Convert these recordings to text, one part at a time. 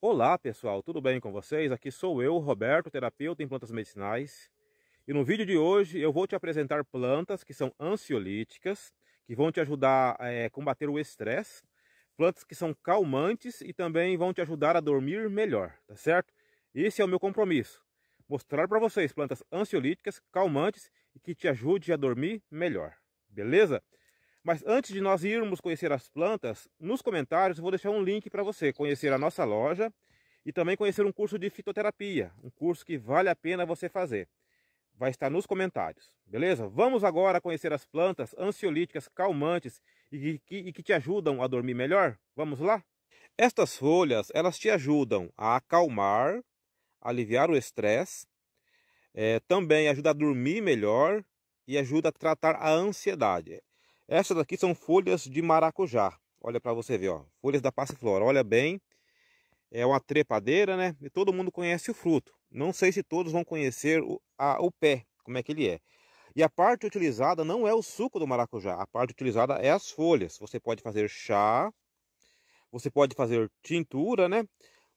Olá pessoal, tudo bem com vocês? Aqui sou eu, Roberto, terapeuta em plantas medicinais. E no vídeo de hoje eu vou te apresentar plantas que são ansiolíticas, que vão te ajudar é, a é, combater o estresse, plantas que são calmantes e também vão te ajudar a dormir melhor, tá certo? Esse é o meu compromisso, mostrar para vocês plantas ansiolíticas, calmantes e que te ajude a dormir melhor, beleza? Mas antes de nós irmos conhecer as plantas, nos comentários eu vou deixar um link para você conhecer a nossa loja e também conhecer um curso de fitoterapia, um curso que vale a pena você fazer. Vai estar nos comentários, beleza? Vamos agora conhecer as plantas ansiolíticas calmantes e que, e que te ajudam a dormir melhor? Vamos lá? Estas folhas, elas te ajudam a acalmar, aliviar o estresse, é, também ajuda a dormir melhor e ajuda a tratar a ansiedade. Essas daqui são folhas de maracujá. Olha para você ver, ó. Folhas da passiflora. Olha bem. É uma trepadeira, né? E todo mundo conhece o fruto. Não sei se todos vão conhecer o, a, o pé, como é que ele é. E a parte utilizada não é o suco do maracujá. A parte utilizada é as folhas. Você pode fazer chá. Você pode fazer tintura, né?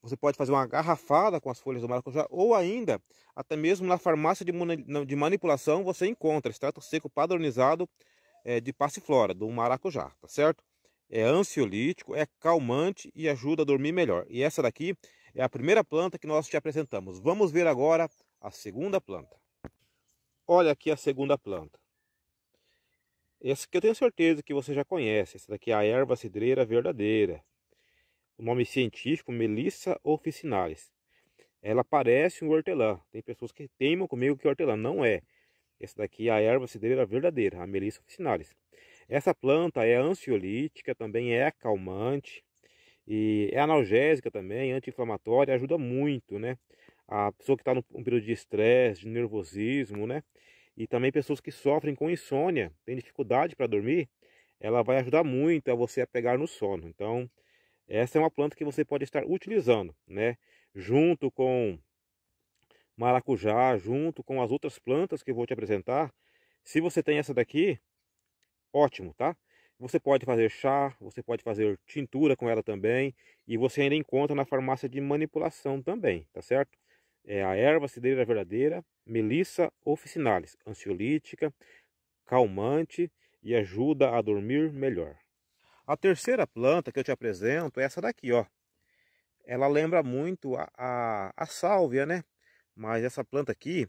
Você pode fazer uma garrafada com as folhas do maracujá ou ainda, até mesmo na farmácia de manipulação, você encontra extrato seco padronizado é, de passiflora, do maracujá, tá certo? É ansiolítico, é calmante e ajuda a dormir melhor. E essa daqui é a primeira planta que nós te apresentamos. Vamos ver agora a segunda planta. Olha aqui a segunda planta. Essa que eu tenho certeza que você já conhece. Essa daqui é a erva cidreira verdadeira. O nome científico Melissa officinalis. Ela parece um hortelã. Tem pessoas que teimam comigo que hortelã não é. Essa daqui é a erva cidreira verdadeira, a Melissa officinalis. Essa planta é ansiolítica, também é calmante e é analgésica também, anti-inflamatória, ajuda muito, né? A pessoa que está num período de estresse, de nervosismo, né? E também pessoas que sofrem com insônia, tem dificuldade para dormir, ela vai ajudar muito a você a pegar no sono. Então, essa é uma planta que você pode estar utilizando, né? Junto com maracujá, junto com as outras plantas que eu vou te apresentar. Se você tem essa daqui, ótimo, tá? Você pode fazer chá, você pode fazer tintura com ela também. E você ainda encontra na farmácia de manipulação também, tá certo? É a erva cidreira verdadeira, Melissa officinalis, ansiolítica, calmante e ajuda a dormir melhor. A terceira planta que eu te apresento é essa daqui, ó. Ela lembra muito a, a, a sálvia, né? Mas essa planta aqui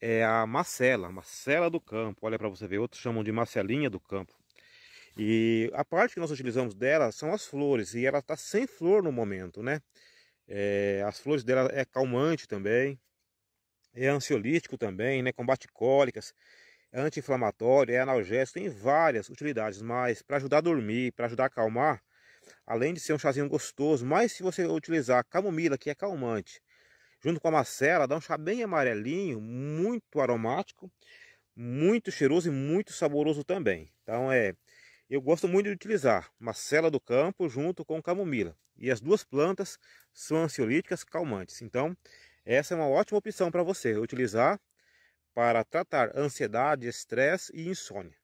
é a macela, macela do campo. Olha para você ver, outros chamam de macelinha do campo. E a parte que nós utilizamos dela são as flores, e ela está sem flor no momento, né? É, as flores dela é calmante também, é ansiolítico também, né? Combate cólicas, é anti-inflamatório, é analgésico, tem várias utilidades, mas para ajudar a dormir, para ajudar a acalmar, além de ser um chazinho gostoso, mas se você utilizar camomila, que é calmante, junto com a macela, dá um chá bem amarelinho, muito aromático, muito cheiroso e muito saboroso também. Então é, eu gosto muito de utilizar macela do campo junto com camomila. E as duas plantas são ansiolíticas calmantes. Então, essa é uma ótima opção para você utilizar para tratar ansiedade, estresse e insônia.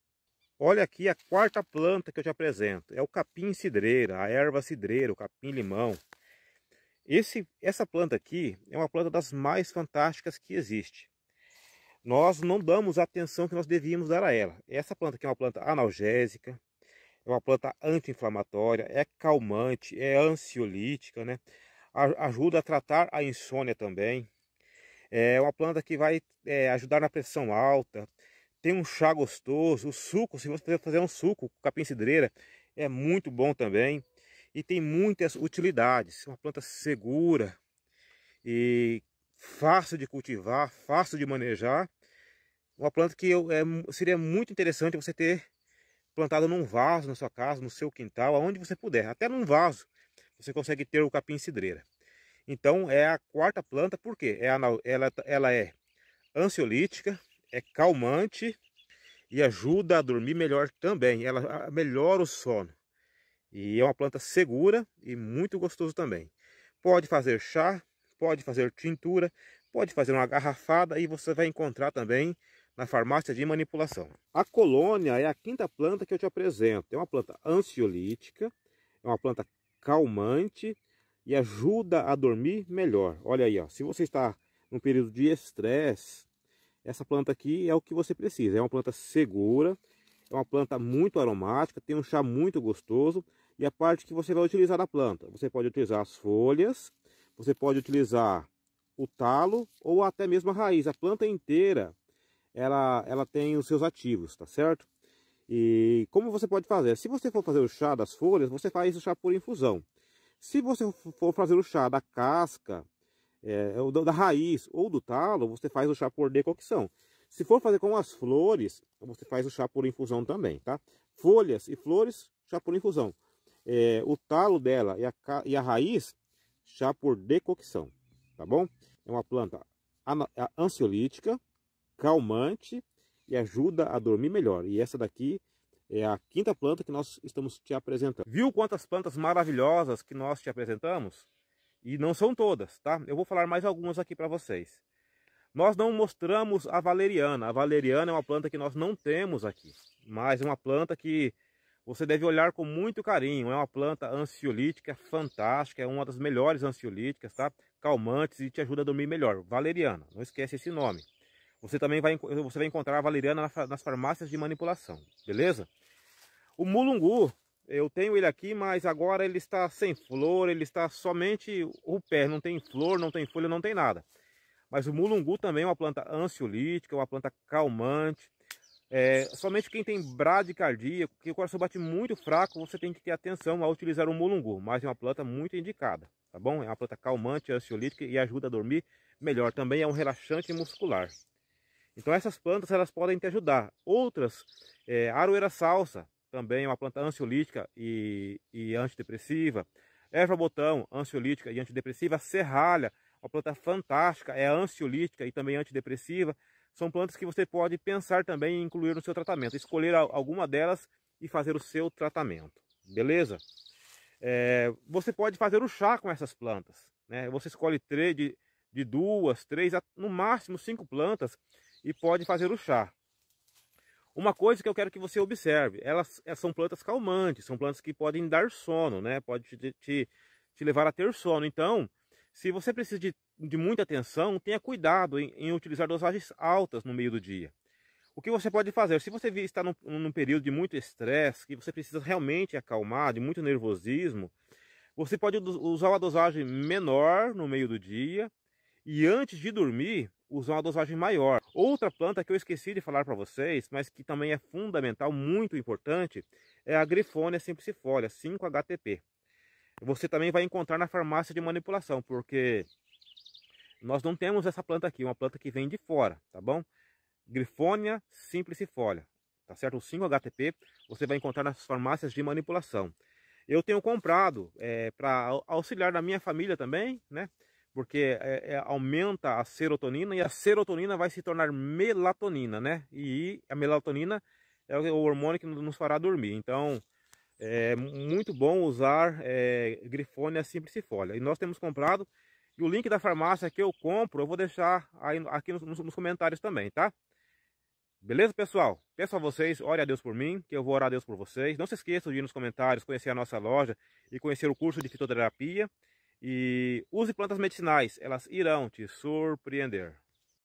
Olha aqui a quarta planta que eu te apresento. É o capim cidreira, a erva cidreira, o capim limão. Esse, essa planta aqui é uma planta das mais fantásticas que existe. Nós não damos a atenção que nós devíamos dar a ela. Essa planta aqui é uma planta analgésica, é uma planta anti-inflamatória, é calmante, é ansiolítica, né? ajuda a tratar a insônia também. É uma planta que vai é, ajudar na pressão alta. Tem um chá gostoso, o suco, se você quiser fazer um suco, com capim cidreira, é muito bom também e tem muitas utilidades. É uma planta segura e fácil de cultivar, fácil de manejar. Uma planta que eu, é, seria muito interessante você ter plantado num vaso na sua casa, no seu quintal, aonde você puder. Até num vaso você consegue ter o capim cidreira. Então é a quarta planta, por quê? É anal, ela, ela é ansiolítica, é calmante e ajuda a dormir melhor também. Ela melhora o sono. E é uma planta segura e muito gostoso também. Pode fazer chá, pode fazer tintura, pode fazer uma garrafada e você vai encontrar também na farmácia de manipulação. A colônia é a quinta planta que eu te apresento. É uma planta ansiolítica, é uma planta calmante e ajuda a dormir melhor. Olha aí, ó, se você está num período de estresse, essa planta aqui é o que você precisa. É uma planta segura, é uma planta muito aromática, tem um chá muito gostoso e a parte que você vai utilizar da planta. Você pode utilizar as folhas, você pode utilizar o talo ou até mesmo a raiz. A planta inteira ela, ela tem os seus ativos, tá certo? E como você pode fazer? Se você for fazer o chá das folhas, você faz o chá por infusão. Se você for fazer o chá da casca, é, da raiz ou do talo, você faz o chá por decocção. Se for fazer com as flores, você faz o chá por infusão também, tá? Folhas e flores, chá por infusão é, o talo dela e a, e a raiz já por decocção, tá bom? É uma planta é ansiolítica, calmante e ajuda a dormir melhor. E essa daqui é a quinta planta que nós estamos te apresentando. Viu quantas plantas maravilhosas que nós te apresentamos? E não são todas, tá? Eu vou falar mais algumas aqui para vocês. Nós não mostramos a valeriana. A valeriana é uma planta que nós não temos aqui, mas é uma planta que você deve olhar com muito carinho. É uma planta ansiolítica é fantástica, é uma das melhores ansiolíticas, tá? Calmantes e te ajuda a dormir melhor. Valeriana, não esquece esse nome. Você também vai, você vai encontrar a valeriana nas farmácias de manipulação, beleza? O mulungu, eu tenho ele aqui, mas agora ele está sem flor, ele está somente o pé, não tem flor, não tem folha, não tem nada. Mas o mulungu também é uma planta ansiolítica, uma planta calmante, é, somente quem tem bradicardia, que o coração bate muito fraco, você tem que ter atenção ao utilizar o mulungu, mas é uma planta muito indicada, tá bom? É uma planta calmante, ansiolítica e ajuda a dormir melhor. Também é um relaxante muscular. Então essas plantas elas podem te ajudar. Outras, é, aroeira salsa, também é uma planta ansiolítica e, e antidepressiva. Erva botão, ansiolítica e antidepressiva. Serralha, uma planta fantástica, é ansiolítica e também antidepressiva são plantas que você pode pensar também em incluir no seu tratamento, escolher alguma delas e fazer o seu tratamento, beleza? É, você pode fazer o chá com essas plantas, né? Você escolhe três de, de duas, três, no máximo cinco plantas e pode fazer o chá. Uma coisa que eu quero que você observe, elas, elas é, são plantas calmantes, são plantas que podem dar sono, né? Pode te, te, te levar a ter sono. Então, se você precisa de, de muita atenção, tenha cuidado em, em, utilizar dosagens altas no meio do dia. O que você pode fazer? Se você está num, num período de muito estresse, que você precisa realmente acalmar, de muito nervosismo, você pode usar uma dosagem menor no meio do dia e antes de dormir, usar uma dosagem maior. Outra planta que eu esqueci de falar para vocês, mas que também é fundamental, muito importante, é a Grifônia simplicifolia, 5-HTP você também vai encontrar na farmácia de manipulação, porque nós não temos essa planta aqui, uma planta que vem de fora, tá bom? Grifônia simplicifolia, tá certo? O 5-HTP você vai encontrar nas farmácias de manipulação. Eu tenho comprado é, para auxiliar da minha família também, né? Porque é, é, aumenta a serotonina e a serotonina vai se tornar melatonina, né? E a melatonina é o hormônio que nos fará dormir. Então, é muito bom usar é, eh, grifônia simples E nós temos comprado. E o link da farmácia que eu compro, eu vou deixar aí, aqui nos, nos comentários também, tá? Beleza, pessoal? Peço a vocês, ore a Deus por mim, que eu vou orar a Deus por vocês. Não se esqueçam de ir nos comentários, conhecer a nossa loja e conhecer o curso de fitoterapia. E use plantas medicinais, elas irão te surpreender.